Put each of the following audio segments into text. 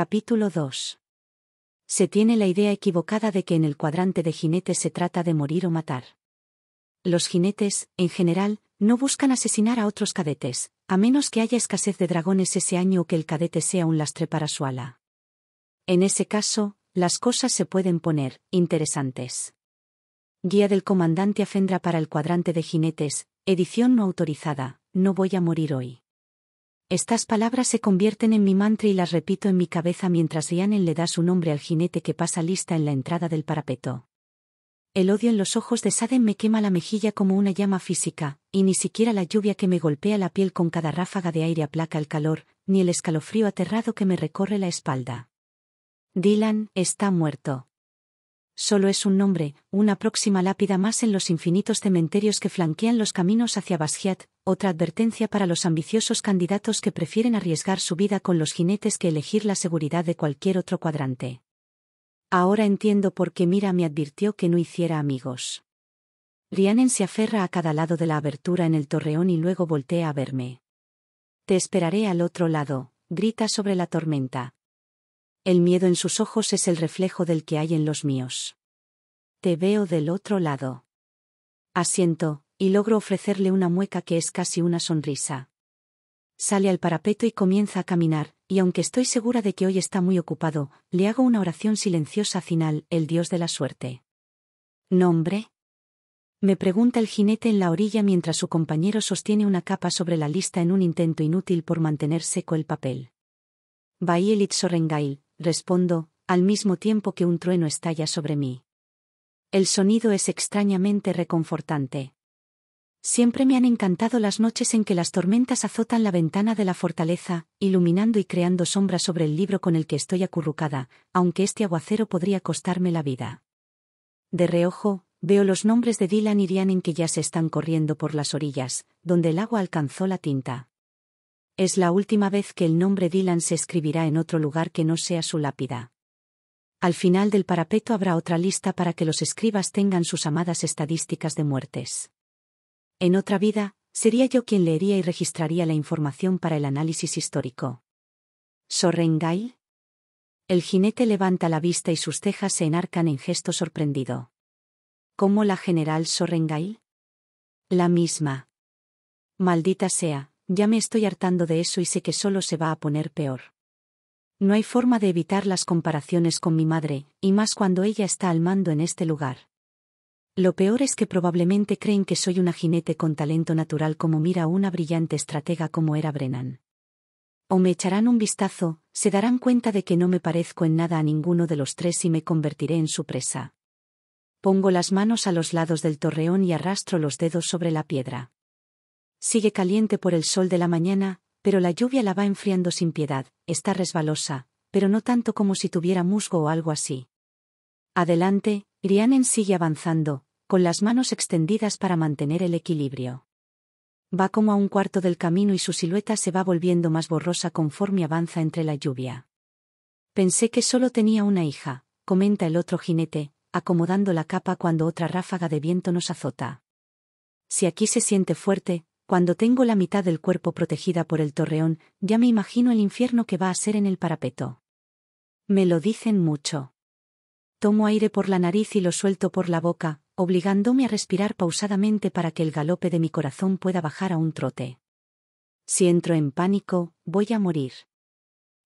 Capítulo 2. Se tiene la idea equivocada de que en el cuadrante de jinetes se trata de morir o matar. Los jinetes, en general, no buscan asesinar a otros cadetes, a menos que haya escasez de dragones ese año o que el cadete sea un lastre para su ala. En ese caso, las cosas se pueden poner interesantes. Guía del comandante Afendra para el cuadrante de jinetes, edición no autorizada, no voy a morir hoy. Estas palabras se convierten en mi mantra y las repito en mi cabeza mientras Diane le da su nombre al jinete que pasa lista en la entrada del parapeto. El odio en los ojos de Saden me quema la mejilla como una llama física, y ni siquiera la lluvia que me golpea la piel con cada ráfaga de aire aplaca el calor, ni el escalofrío aterrado que me recorre la espalda. Dylan está muerto solo es un nombre, una próxima lápida más en los infinitos cementerios que flanquean los caminos hacia Basquiat, otra advertencia para los ambiciosos candidatos que prefieren arriesgar su vida con los jinetes que elegir la seguridad de cualquier otro cuadrante. Ahora entiendo por qué Mira me advirtió que no hiciera amigos. Rianen se aferra a cada lado de la abertura en el torreón y luego voltea a verme. Te esperaré al otro lado, grita sobre la tormenta. El miedo en sus ojos es el reflejo del que hay en los míos. Te veo del otro lado. Asiento, y logro ofrecerle una mueca que es casi una sonrisa. Sale al parapeto y comienza a caminar, y aunque estoy segura de que hoy está muy ocupado, le hago una oración silenciosa final, el dios de la suerte. ¿Nombre? Me pregunta el jinete en la orilla mientras su compañero sostiene una capa sobre la lista en un intento inútil por mantener seco el papel respondo, al mismo tiempo que un trueno estalla sobre mí. El sonido es extrañamente reconfortante. Siempre me han encantado las noches en que las tormentas azotan la ventana de la fortaleza, iluminando y creando sombra sobre el libro con el que estoy acurrucada, aunque este aguacero podría costarme la vida. De reojo, veo los nombres de Dylan y en que ya se están corriendo por las orillas, donde el agua alcanzó la tinta. Es la última vez que el nombre Dylan se escribirá en otro lugar que no sea su lápida. Al final del parapeto habrá otra lista para que los escribas tengan sus amadas estadísticas de muertes. En otra vida, sería yo quien leería y registraría la información para el análisis histórico. Sorrengail. El jinete levanta la vista y sus cejas se enarcan en gesto sorprendido. ¿Cómo la general Sorrengail? La misma. Maldita sea, ya me estoy hartando de eso y sé que solo se va a poner peor. No hay forma de evitar las comparaciones con mi madre, y más cuando ella está al mando en este lugar. Lo peor es que probablemente creen que soy una jinete con talento natural como mira una brillante estratega como era Brennan. O me echarán un vistazo, se darán cuenta de que no me parezco en nada a ninguno de los tres y me convertiré en su presa. Pongo las manos a los lados del torreón y arrastro los dedos sobre la piedra. Sigue caliente por el sol de la mañana, pero la lluvia la va enfriando sin piedad, está resbalosa, pero no tanto como si tuviera musgo o algo así. Adelante, Rianen sigue avanzando, con las manos extendidas para mantener el equilibrio. Va como a un cuarto del camino y su silueta se va volviendo más borrosa conforme avanza entre la lluvia. Pensé que solo tenía una hija, comenta el otro jinete, acomodando la capa cuando otra ráfaga de viento nos azota. Si aquí se siente fuerte, cuando tengo la mitad del cuerpo protegida por el torreón, ya me imagino el infierno que va a ser en el parapeto. Me lo dicen mucho. Tomo aire por la nariz y lo suelto por la boca, obligándome a respirar pausadamente para que el galope de mi corazón pueda bajar a un trote. Si entro en pánico, voy a morir.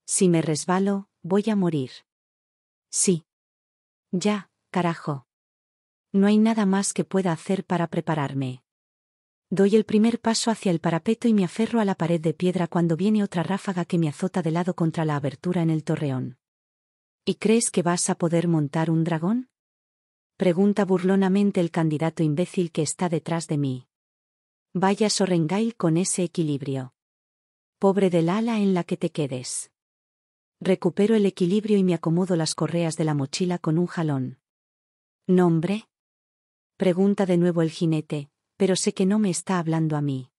Si me resbalo, voy a morir. Sí. Ya, carajo. No hay nada más que pueda hacer para prepararme. Doy el primer paso hacia el parapeto y me aferro a la pared de piedra cuando viene otra ráfaga que me azota de lado contra la abertura en el torreón. ¿Y crees que vas a poder montar un dragón? Pregunta burlonamente el candidato imbécil que está detrás de mí. Vaya Sorrengail con ese equilibrio. Pobre del ala en la que te quedes. Recupero el equilibrio y me acomodo las correas de la mochila con un jalón. ¿Nombre? Pregunta de nuevo el jinete, pero sé que no me está hablando a mí.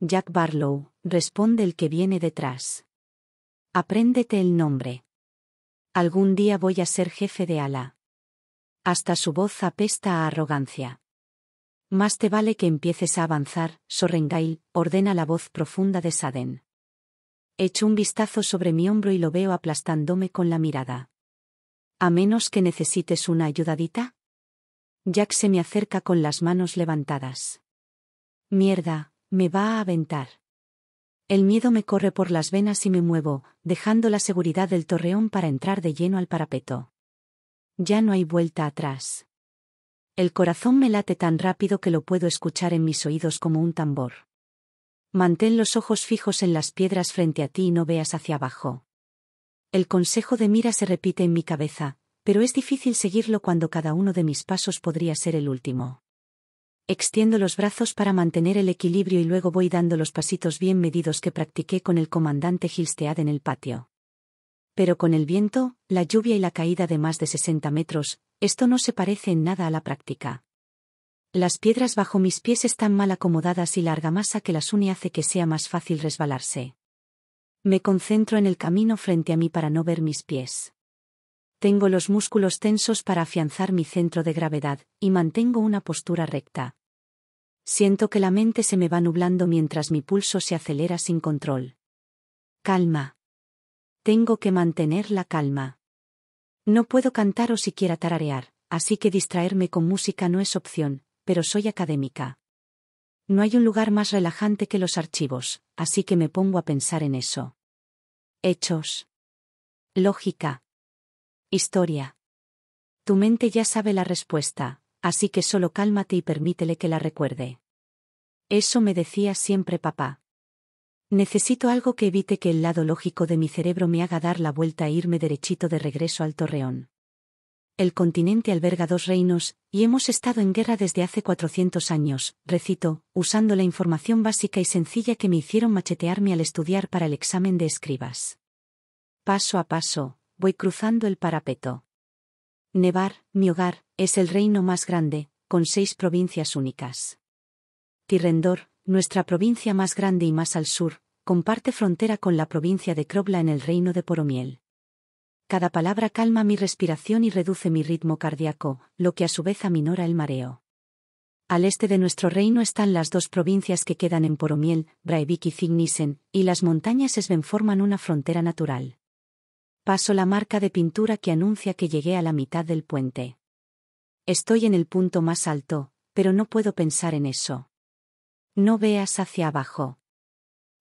Jack Barlow, responde el que viene detrás. Apréndete el nombre. Algún día voy a ser jefe de ala. Hasta su voz apesta a arrogancia. Más te vale que empieces a avanzar, Sorrengail, ordena la voz profunda de Saden. Echo un vistazo sobre mi hombro y lo veo aplastándome con la mirada. A menos que necesites una ayudadita. Jack se me acerca con las manos levantadas. Mierda, me va a aventar. El miedo me corre por las venas y me muevo, dejando la seguridad del torreón para entrar de lleno al parapeto. Ya no hay vuelta atrás. El corazón me late tan rápido que lo puedo escuchar en mis oídos como un tambor. Mantén los ojos fijos en las piedras frente a ti y no veas hacia abajo. El consejo de mira se repite en mi cabeza, pero es difícil seguirlo cuando cada uno de mis pasos podría ser el último. Extiendo los brazos para mantener el equilibrio y luego voy dando los pasitos bien medidos que practiqué con el comandante Gilstead en el patio. Pero con el viento, la lluvia y la caída de más de 60 metros, esto no se parece en nada a la práctica. Las piedras bajo mis pies están mal acomodadas y la argamasa que las une hace que sea más fácil resbalarse. Me concentro en el camino frente a mí para no ver mis pies. Tengo los músculos tensos para afianzar mi centro de gravedad, y mantengo una postura recta. Siento que la mente se me va nublando mientras mi pulso se acelera sin control. Calma. Tengo que mantener la calma. No puedo cantar o siquiera tararear, así que distraerme con música no es opción, pero soy académica. No hay un lugar más relajante que los archivos, así que me pongo a pensar en eso. Hechos. Lógica. Historia. Tu mente ya sabe la respuesta, así que solo cálmate y permítele que la recuerde. Eso me decía siempre papá. Necesito algo que evite que el lado lógico de mi cerebro me haga dar la vuelta e irme derechito de regreso al torreón. El continente alberga dos reinos, y hemos estado en guerra desde hace 400 años, recito, usando la información básica y sencilla que me hicieron machetearme al estudiar para el examen de escribas. Paso a paso, voy cruzando el parapeto. Nevar, mi hogar, es el reino más grande, con seis provincias únicas. Tirrendor, nuestra provincia más grande y más al sur, comparte frontera con la provincia de Krobla en el reino de Poromiel. Cada palabra calma mi respiración y reduce mi ritmo cardíaco, lo que a su vez aminora el mareo. Al este de nuestro reino están las dos provincias que quedan en Poromiel, Braevik y Zignisen, y las montañas Esben forman una frontera natural. Paso la marca de pintura que anuncia que llegué a la mitad del puente. Estoy en el punto más alto, pero no puedo pensar en eso. No veas hacia abajo.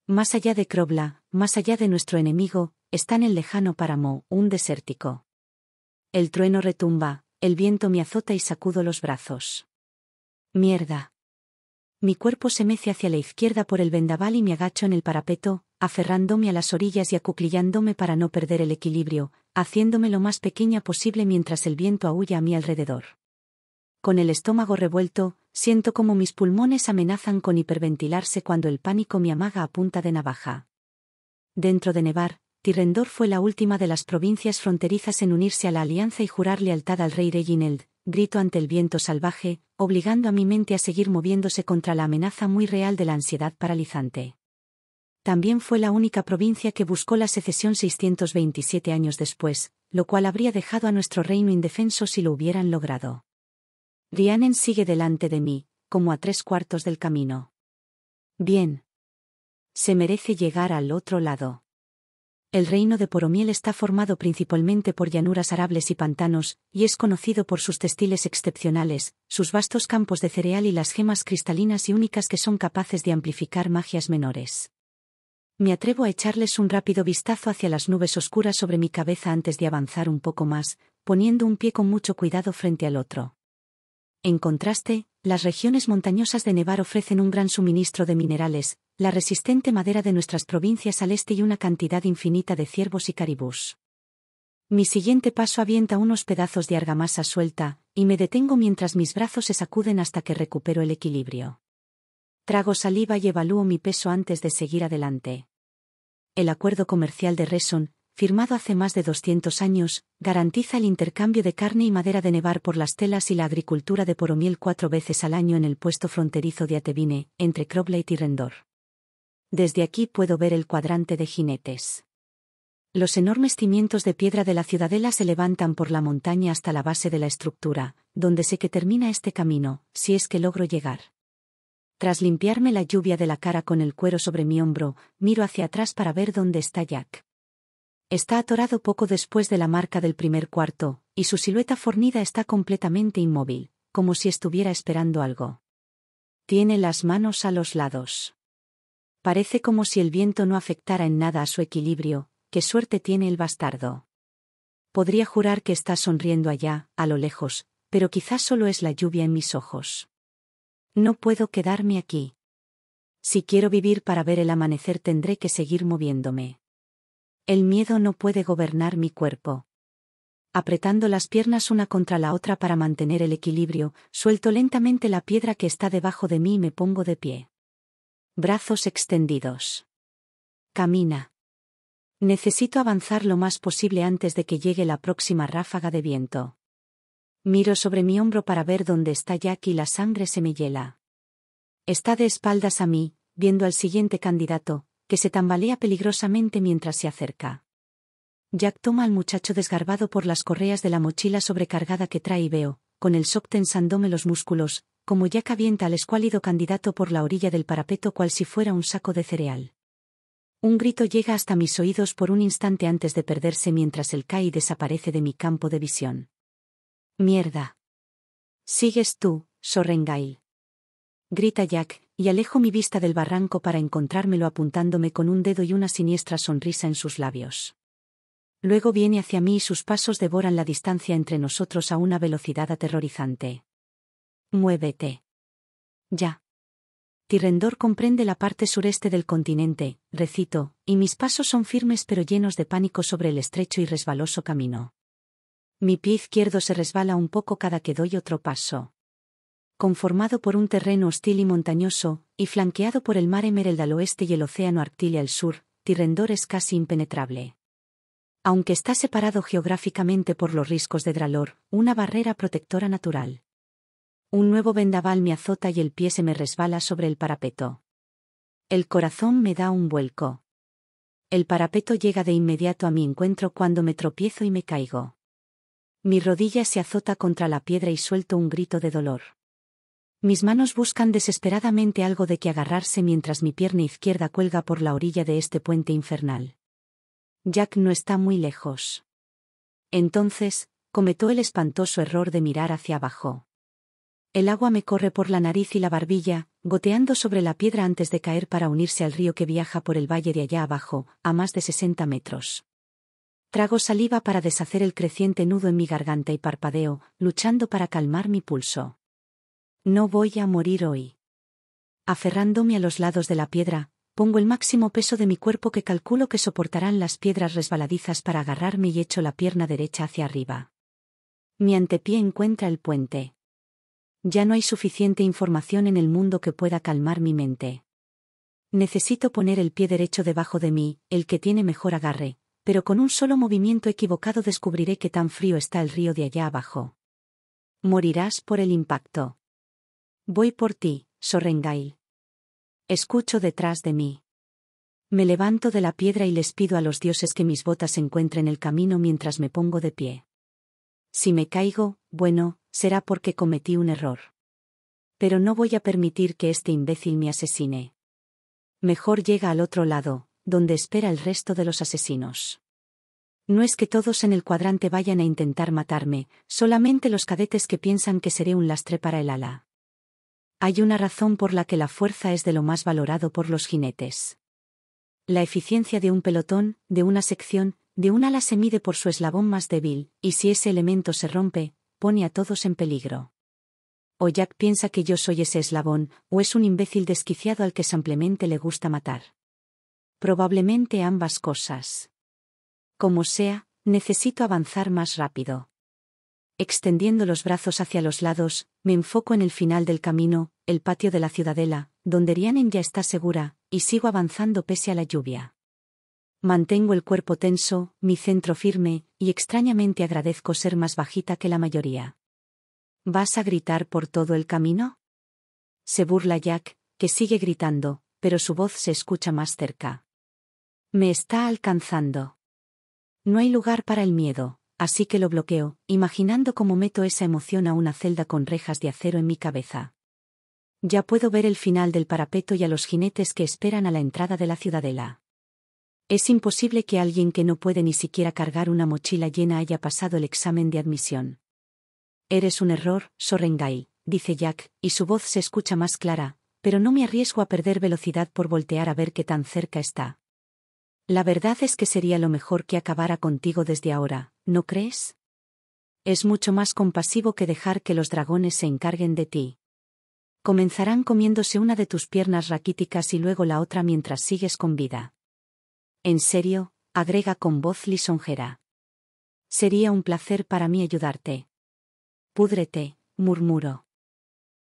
Más allá de Krobla, más allá de nuestro enemigo, está en el lejano páramo, un desértico. El trueno retumba, el viento me azota y sacudo los brazos. Mierda. Mi cuerpo se mece hacia la izquierda por el vendaval y me agacho en el parapeto, aferrándome a las orillas y acuclillándome para no perder el equilibrio, haciéndome lo más pequeña posible mientras el viento aúlla a mi alrededor. Con el estómago revuelto, siento como mis pulmones amenazan con hiperventilarse cuando el pánico me amaga a punta de navaja. Dentro de Nevar, Tirrendor fue la última de las provincias fronterizas en unirse a la alianza y jurar lealtad al rey Reginald, grito ante el viento salvaje, obligando a mi mente a seguir moviéndose contra la amenaza muy real de la ansiedad paralizante también fue la única provincia que buscó la secesión 627 años después, lo cual habría dejado a nuestro reino indefenso si lo hubieran logrado. Rianen sigue delante de mí, como a tres cuartos del camino. Bien. Se merece llegar al otro lado. El reino de Poromiel está formado principalmente por llanuras arables y pantanos, y es conocido por sus textiles excepcionales, sus vastos campos de cereal y las gemas cristalinas y únicas que son capaces de amplificar magias menores. Me atrevo a echarles un rápido vistazo hacia las nubes oscuras sobre mi cabeza antes de avanzar un poco más, poniendo un pie con mucho cuidado frente al otro. En contraste, las regiones montañosas de Nevar ofrecen un gran suministro de minerales, la resistente madera de nuestras provincias al este y una cantidad infinita de ciervos y caribús. Mi siguiente paso avienta unos pedazos de argamasa suelta, y me detengo mientras mis brazos se sacuden hasta que recupero el equilibrio. Trago saliva y evalúo mi peso antes de seguir adelante. El acuerdo comercial de Reson, firmado hace más de 200 años, garantiza el intercambio de carne y madera de nevar por las telas y la agricultura de poromiel cuatro veces al año en el puesto fronterizo de Atevine, entre Croblet y Rendor. Desde aquí puedo ver el cuadrante de jinetes. Los enormes cimientos de piedra de la ciudadela se levantan por la montaña hasta la base de la estructura, donde sé que termina este camino, si es que logro llegar. Tras limpiarme la lluvia de la cara con el cuero sobre mi hombro, miro hacia atrás para ver dónde está Jack. Está atorado poco después de la marca del primer cuarto, y su silueta fornida está completamente inmóvil, como si estuviera esperando algo. Tiene las manos a los lados. Parece como si el viento no afectara en nada a su equilibrio, qué suerte tiene el bastardo. Podría jurar que está sonriendo allá, a lo lejos, pero quizás solo es la lluvia en mis ojos. No puedo quedarme aquí. Si quiero vivir para ver el amanecer tendré que seguir moviéndome. El miedo no puede gobernar mi cuerpo. Apretando las piernas una contra la otra para mantener el equilibrio, suelto lentamente la piedra que está debajo de mí y me pongo de pie. Brazos extendidos. Camina. Necesito avanzar lo más posible antes de que llegue la próxima ráfaga de viento. Miro sobre mi hombro para ver dónde está Jack y la sangre se me hiela. Está de espaldas a mí, viendo al siguiente candidato, que se tambalea peligrosamente mientras se acerca. Jack toma al muchacho desgarbado por las correas de la mochila sobrecargada que trae y veo, con el shock tensándome los músculos, como Jack avienta al escuálido candidato por la orilla del parapeto cual si fuera un saco de cereal. Un grito llega hasta mis oídos por un instante antes de perderse mientras el cae y desaparece de mi campo de visión. Mierda. Sigues tú, Sorrengail. Grita Jack, y alejo mi vista del barranco para encontrármelo apuntándome con un dedo y una siniestra sonrisa en sus labios. Luego viene hacia mí y sus pasos devoran la distancia entre nosotros a una velocidad aterrorizante. Muévete. Ya. Tirrendor comprende la parte sureste del continente, recito, y mis pasos son firmes pero llenos de pánico sobre el estrecho y resbaloso camino. Mi pie izquierdo se resbala un poco cada que doy otro paso. Conformado por un terreno hostil y montañoso, y flanqueado por el mar Emerald al oeste y el océano Arctilia al sur, Tirrendor es casi impenetrable. Aunque está separado geográficamente por los riscos de Dralor, una barrera protectora natural. Un nuevo vendaval me azota y el pie se me resbala sobre el parapeto. El corazón me da un vuelco. El parapeto llega de inmediato a mi encuentro cuando me tropiezo y me caigo. Mi rodilla se azota contra la piedra y suelto un grito de dolor. Mis manos buscan desesperadamente algo de que agarrarse mientras mi pierna izquierda cuelga por la orilla de este puente infernal. Jack no está muy lejos. Entonces, cometó el espantoso error de mirar hacia abajo. El agua me corre por la nariz y la barbilla, goteando sobre la piedra antes de caer para unirse al río que viaja por el valle de allá abajo, a más de 60 metros. Trago saliva para deshacer el creciente nudo en mi garganta y parpadeo, luchando para calmar mi pulso. No voy a morir hoy. Aferrándome a los lados de la piedra, pongo el máximo peso de mi cuerpo que calculo que soportarán las piedras resbaladizas para agarrarme y echo la pierna derecha hacia arriba. Mi antepié encuentra el puente. Ya no hay suficiente información en el mundo que pueda calmar mi mente. Necesito poner el pie derecho debajo de mí, el que tiene mejor agarre, pero con un solo movimiento equivocado descubriré que tan frío está el río de allá abajo. Morirás por el impacto. Voy por ti, Sorrengail. Escucho detrás de mí. Me levanto de la piedra y les pido a los dioses que mis botas encuentren el camino mientras me pongo de pie. Si me caigo, bueno, será porque cometí un error. Pero no voy a permitir que este imbécil me asesine. Mejor llega al otro lado, donde espera el resto de los asesinos. No es que todos en el cuadrante vayan a intentar matarme, solamente los cadetes que piensan que seré un lastre para el ala. Hay una razón por la que la fuerza es de lo más valorado por los jinetes. La eficiencia de un pelotón, de una sección, de un ala se mide por su eslabón más débil, y si ese elemento se rompe, pone a todos en peligro. O Jack piensa que yo soy ese eslabón, o es un imbécil desquiciado al que simplemente le gusta matar probablemente ambas cosas. Como sea, necesito avanzar más rápido. Extendiendo los brazos hacia los lados, me enfoco en el final del camino, el patio de la ciudadela, donde Rianen ya está segura, y sigo avanzando pese a la lluvia. Mantengo el cuerpo tenso, mi centro firme, y extrañamente agradezco ser más bajita que la mayoría. ¿Vas a gritar por todo el camino? Se burla Jack, que sigue gritando, pero su voz se escucha más cerca. Me está alcanzando. No hay lugar para el miedo, así que lo bloqueo, imaginando cómo meto esa emoción a una celda con rejas de acero en mi cabeza. Ya puedo ver el final del parapeto y a los jinetes que esperan a la entrada de la ciudadela. Es imposible que alguien que no puede ni siquiera cargar una mochila llena haya pasado el examen de admisión. Eres un error, Sorengai, dice Jack, y su voz se escucha más clara, pero no me arriesgo a perder velocidad por voltear a ver qué tan cerca está. La verdad es que sería lo mejor que acabara contigo desde ahora, ¿no crees? Es mucho más compasivo que dejar que los dragones se encarguen de ti. Comenzarán comiéndose una de tus piernas raquíticas y luego la otra mientras sigues con vida. En serio, agrega con voz lisonjera. Sería un placer para mí ayudarte. Púdrete, murmuro.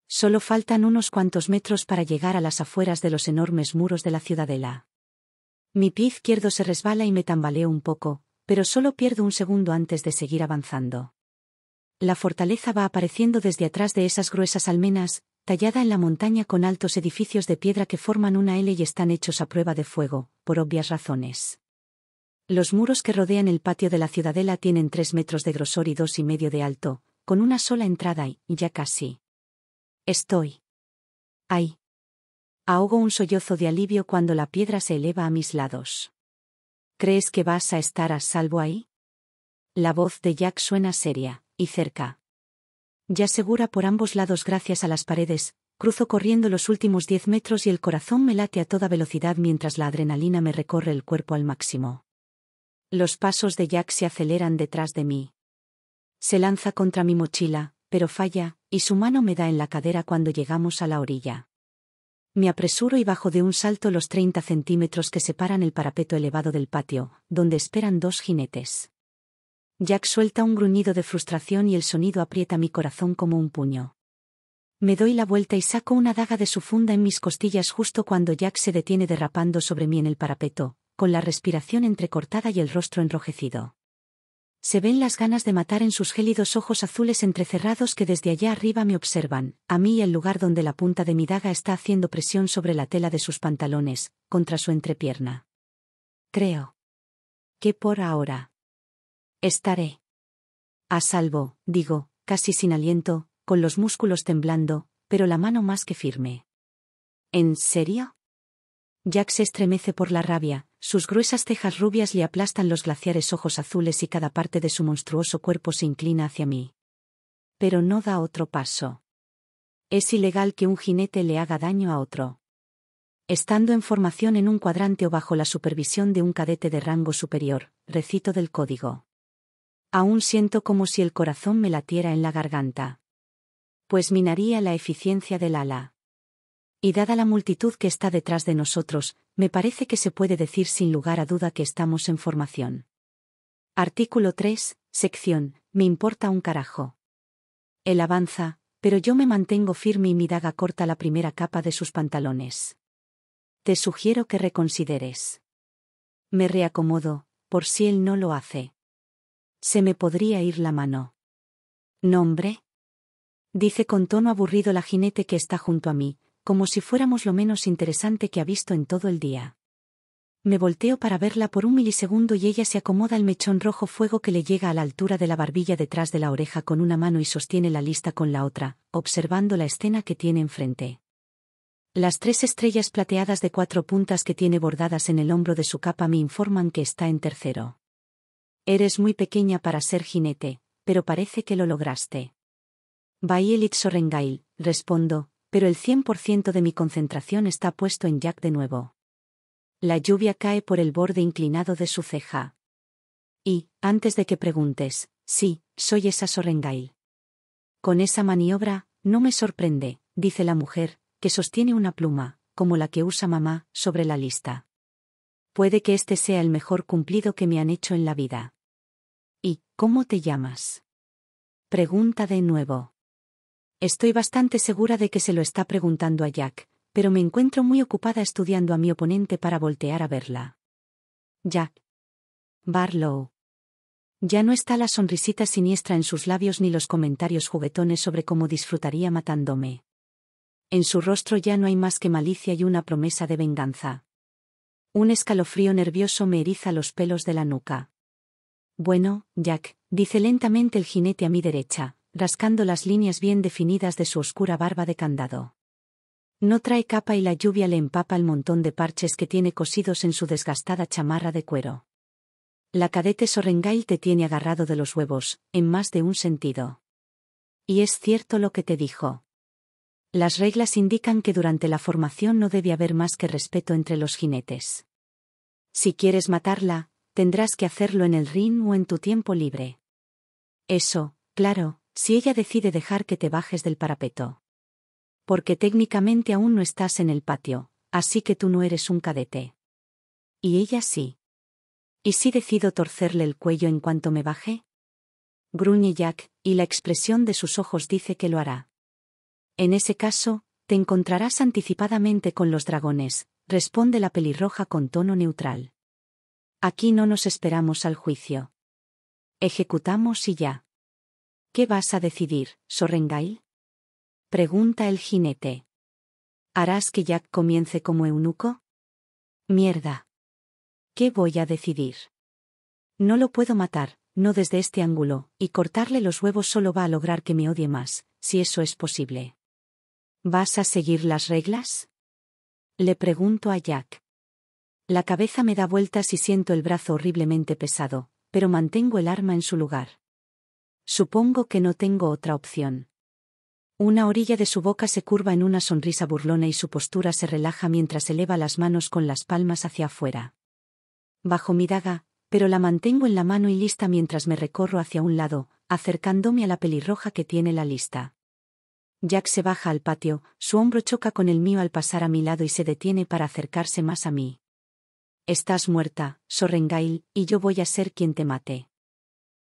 Solo faltan unos cuantos metros para llegar a las afueras de los enormes muros de la ciudadela. Mi pie izquierdo se resbala y me tambaleo un poco, pero solo pierdo un segundo antes de seguir avanzando. La fortaleza va apareciendo desde atrás de esas gruesas almenas, tallada en la montaña con altos edificios de piedra que forman una L y están hechos a prueba de fuego, por obvias razones. Los muros que rodean el patio de la ciudadela tienen tres metros de grosor y dos y medio de alto, con una sola entrada y, ya casi. Estoy. Ahí. Ahogo un sollozo de alivio cuando la piedra se eleva a mis lados. ¿Crees que vas a estar a salvo ahí? La voz de Jack suena seria, y cerca. Ya segura por ambos lados gracias a las paredes, cruzo corriendo los últimos diez metros y el corazón me late a toda velocidad mientras la adrenalina me recorre el cuerpo al máximo. Los pasos de Jack se aceleran detrás de mí. Se lanza contra mi mochila, pero falla, y su mano me da en la cadera cuando llegamos a la orilla. Me apresuro y bajo de un salto los treinta centímetros que separan el parapeto elevado del patio, donde esperan dos jinetes. Jack suelta un gruñido de frustración y el sonido aprieta mi corazón como un puño. Me doy la vuelta y saco una daga de su funda en mis costillas justo cuando Jack se detiene derrapando sobre mí en el parapeto, con la respiración entrecortada y el rostro enrojecido. Se ven las ganas de matar en sus gélidos ojos azules entrecerrados que desde allá arriba me observan, a mí el lugar donde la punta de mi daga está haciendo presión sobre la tela de sus pantalones, contra su entrepierna. Creo. Que por ahora. Estaré. A salvo, digo, casi sin aliento, con los músculos temblando, pero la mano más que firme. ¿En serio? Jack se estremece por la rabia, sus gruesas cejas rubias le aplastan los glaciares ojos azules y cada parte de su monstruoso cuerpo se inclina hacia mí. Pero no da otro paso. Es ilegal que un jinete le haga daño a otro. Estando en formación en un cuadrante o bajo la supervisión de un cadete de rango superior, recito del código. Aún siento como si el corazón me latiera en la garganta. Pues minaría la eficiencia del ala. Y dada la multitud que está detrás de nosotros, me parece que se puede decir sin lugar a duda que estamos en formación. Artículo 3, sección, me importa un carajo. Él avanza, pero yo me mantengo firme y mi daga corta la primera capa de sus pantalones. Te sugiero que reconsideres. Me reacomodo, por si él no lo hace. Se me podría ir la mano. ¿Nombre? Dice con tono aburrido la jinete que está junto a mí, como si fuéramos lo menos interesante que ha visto en todo el día. Me volteo para verla por un milisegundo y ella se acomoda el mechón rojo fuego que le llega a la altura de la barbilla detrás de la oreja con una mano y sostiene la lista con la otra, observando la escena que tiene enfrente. Las tres estrellas plateadas de cuatro puntas que tiene bordadas en el hombro de su capa me informan que está en tercero. Eres muy pequeña para ser jinete, pero parece que lo lograste. Bailit Sorengail, respondo, pero el 100% de mi concentración está puesto en Jack de nuevo. La lluvia cae por el borde inclinado de su ceja. Y, antes de que preguntes, sí, soy esa Sorrengail. Con esa maniobra, no me sorprende, dice la mujer, que sostiene una pluma, como la que usa mamá, sobre la lista. Puede que este sea el mejor cumplido que me han hecho en la vida. ¿Y cómo te llamas? Pregunta de nuevo. Estoy bastante segura de que se lo está preguntando a Jack, pero me encuentro muy ocupada estudiando a mi oponente para voltear a verla. Jack. Barlow. Ya no está la sonrisita siniestra en sus labios ni los comentarios juguetones sobre cómo disfrutaría matándome. En su rostro ya no hay más que malicia y una promesa de venganza. Un escalofrío nervioso me eriza los pelos de la nuca. Bueno, Jack, dice lentamente el jinete a mi derecha, rascando las líneas bien definidas de su oscura barba de candado. No trae capa y la lluvia le empapa el montón de parches que tiene cosidos en su desgastada chamarra de cuero. La cadete Sorrengail te tiene agarrado de los huevos, en más de un sentido. Y es cierto lo que te dijo. Las reglas indican que durante la formación no debe haber más que respeto entre los jinetes. Si quieres matarla, tendrás que hacerlo en el ring o en tu tiempo libre. Eso, claro, si ella decide dejar que te bajes del parapeto. Porque técnicamente aún no estás en el patio, así que tú no eres un cadete. Y ella sí. ¿Y si decido torcerle el cuello en cuanto me baje? Gruñe Jack, y la expresión de sus ojos dice que lo hará. En ese caso, te encontrarás anticipadamente con los dragones, responde la pelirroja con tono neutral. Aquí no nos esperamos al juicio. Ejecutamos y ya. ¿Qué vas a decidir, Sorengail? Pregunta el jinete. ¿Harás que Jack comience como eunuco? Mierda. ¿Qué voy a decidir? No lo puedo matar, no desde este ángulo, y cortarle los huevos solo va a lograr que me odie más, si eso es posible. ¿Vas a seguir las reglas? Le pregunto a Jack. La cabeza me da vueltas y siento el brazo horriblemente pesado, pero mantengo el arma en su lugar. Supongo que no tengo otra opción. Una orilla de su boca se curva en una sonrisa burlona y su postura se relaja mientras eleva las manos con las palmas hacia afuera. Bajo mi daga, pero la mantengo en la mano y lista mientras me recorro hacia un lado, acercándome a la pelirroja que tiene la lista. Jack se baja al patio, su hombro choca con el mío al pasar a mi lado y se detiene para acercarse más a mí. Estás muerta, Sorrengail, y yo voy a ser quien te mate.